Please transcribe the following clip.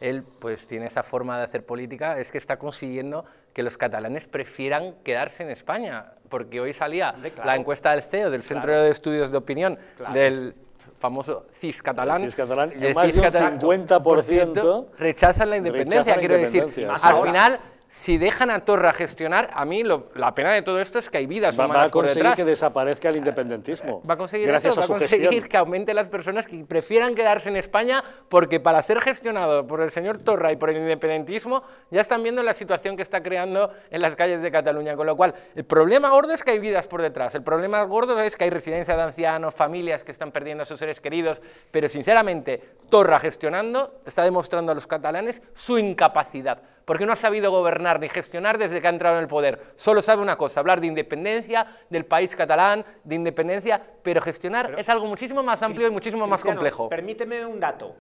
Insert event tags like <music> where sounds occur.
él pues tiene esa forma de hacer política, es que está consiguiendo que los catalanes prefieran quedarse en España, porque hoy salía la encuesta del CEO, del Centro de Estudios de Opinión, del famoso CIS catalán. y más de 50% rechazan la independencia, quiero decir. Al final si dejan a Torra gestionar, a mí la pena de todo esto es que hay vidas va, humanas va a conseguir que desaparezca el independentismo. Eh, va a conseguir eso, va a conseguir <laughs> que aumente las personas que prefieran quedarse en España porque para ser gestionado por el señor Torra y por el independentismo ya están viendo la situación que está creando en las calles de Cataluña, con lo cual el problema gordo es que hay vidas por detrás, el problema gordo es que hay residencias de ancianos, familias que están perdiendo a sus seres queridos, pero sinceramente Torra gestionando está demostrando a los catalanes su incapacidad, porque no ha sabido gobernar ni gestionar desde que ha entrado en el poder. Solo sabe una cosa, hablar de independencia, del país catalán, de independencia, pero gestionar es algo muchísimo más amplio y muchísimo más complejo. Permíteme un dato.